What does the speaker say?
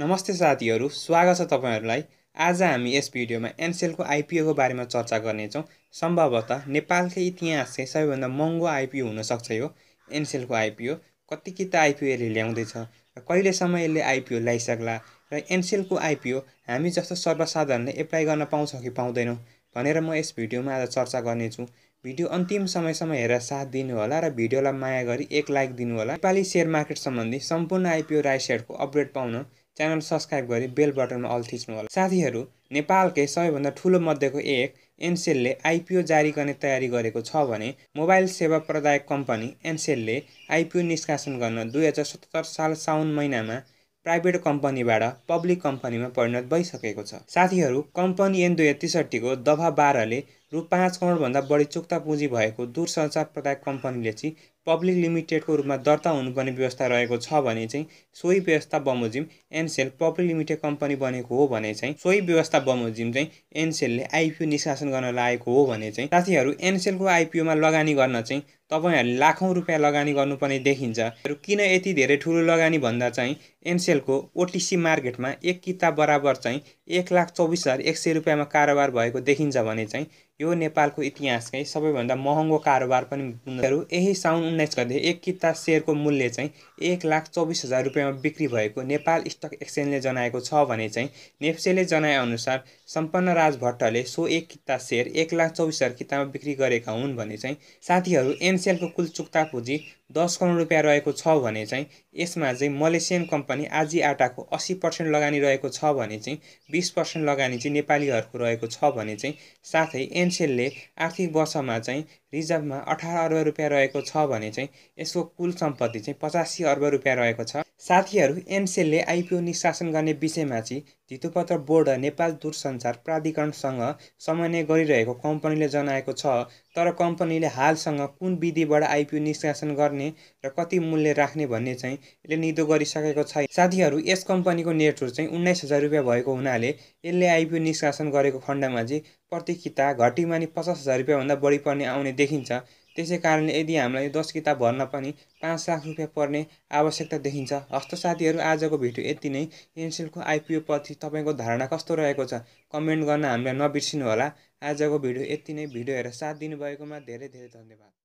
नमस्ते साथीहरू स्वागत छ तपाईँहरूलाई आज हामी यस भिडियोमा एनसेलको आइपिओको बारेमा चर्चा गर्नेछौँ सम्भवतः नेपालकै इतिहासकै सबैभन्दा महँगो आइपिओ हुनसक्छ यो एनसेलको आइपिओ कति कि त आइपिओ यसले ल्याउँदैछ र कहिलेसम्म यसले आइपिओ ल्याइसक्ला र एनसेलको आइपिओ हामी जस्तो सर्वसाधारणले एप्लाई गर्न पाउँछ कि पाउँदैनौँ भनेर म यस भिडियोमा आज चर्चा गर्नेछु भिडियो अन्तिम समयसम्म हेरेर साथ दिनुहोला र भिडियोलाई माया गरी एक लाइक दिनुहोला नेपाली सेयर मार्केट सम्बन्धी सम्पूर्ण आइपिओ राई सेयरको अपडेट पाउन च्यानल सब्सक्राइब गरी बेल बटनमा अल थिच्नु होला साथीहरू नेपालकै सबैभन्दा ठुलो मध्येको एक एनसेलले आइपिओ जारी गर्ने तयारी गरेको छ भने मोबाइल सेवा प्रदायक कम्पनी एनसेलले आइपिओ निष्कासन गर्न दुई हजार सतहत्तर साल साउन महिनामा प्राइभेट कम्पनीबाट पब्लिक कम्पनीमा परिणत भइसकेको छ साथीहरू कम्पनी एन दुई हजार त्रिसठीको दफा बाह्रले रु पाँच करोडभन्दा बढी चुक्ता पुँजी भएको दूरसञ्चार प्रदायक कम्पनीले चाहिँ पब्लिक लिमिटेडको रूपमा दर्ता हुनुपर्ने व्यवस्था रहेको छ भने चाहिँ सोही व्यवस्था बमोजिम एनसेल पब्लिक लिमिटेड कम्पनी बनेको हो भने चाहिँ सोही व्यवस्था बमोजिम चाहिँ एनसेलले आइपिओ निष्कासन गर्न लागेको हो भने चाहिँ साथीहरू एनसेलको आइपिओमा लगानी गर्न चाहिँ तपाईँहरूले लाखौँ रुपियाँ लगानी गर्नुपर्ने देखिन्छ किन यति धेरै ठुलो लगानी भन्दा चाहिँ एनसेलको ओटिसी मार्केटमा एक किताब बराबर चाहिँ एक लाख चौबिस हजार एक सय रुपियाँमा कारोबार भएको देखिन्छ भने चाहिँ यो नेपालको इतिहासकै सबैभन्दा महँगो कारोबार पनि यही साउन उन्नाइस गते एक किता सेयरको मूल्य चाहिँ एक लाख चौबिस हजार रुपियाँमा बिक्री भएको नेपाल स्टक एक्सचेन्जले जनाएको छ भने चाहिँ नेप्सेले जनाएअनुसार सम्पन्न राज भट्टले सो एक किता सेयर एक लाख चौबिस हजार कितामा बिक्री गरेका हुन् भने चाहिँ साथीहरू एनसेलको कुल चुक्ता पुँजी दस करोड रुपियाँ रहेको छ भने चाहिँ यसमा चाहिँ मलेसियन कम्पनी आजी आटाको अस्सी पर्सेन्ट लगानी रहेको छ भने चाहिँ बिस पर्सेन्ट लगानी चाहिँ नेपालीहरूको रहेको छ भने चाहिँ साथै एन एनसेलले आर्थिक वर्षमा चाहिँ रिजर्भमा अठार अर्ब रुपियाँ रहेको छ भने चाहिँ यसको कुल सम्पत्ति चाहिँ पचासी अर्ब रुपियाँ रहेको छ साथीहरू एनसेलले आइपिओ निष्कासन गर्ने विषयमा चाहिँ धितुपत्र बोर्ड नेपाल दूरसञ्चार प्राधिकरणसँग समन्वय गरिरहेको कम्पनीले जनाएको छ तर कम्पनीले हालसँग कुन विधिबाट आइपिओ निष्कासन गर्ने र कति मूल्य राख्ने भन्ने चाहिँ यसले निदो गरिसकेको छैन साथीहरू यस कम्पनीको नेटवर्क चाहिँ उन्नाइस हजार रुपियाँ भएको हुनाले यसले आइपिओ निष्कासन गरेको खण्डमा चाहिँ प्रति किताब घटीमा नि पचास हजार रुपियाँभन्दा बढी पर्ने आउने देखिन्छ त्यसै कारणले यदि हामीलाई दस किताब भर्न पनि पाँच लाख रुपियाँ पर्ने आवश्यकता देखिन्छ हस्त साथीहरू आजको भिडियो यति नै एनसेलको आइपिओप्रति तपाईँको धारणा कस्तो रहेको छ कमेन्ट गर्न हामीलाई नबिर्सिनु होला आजको भिडियो यति नै भिडियो हेरेर साथ दिनुभएकोमा धेरै धेरै धन्यवाद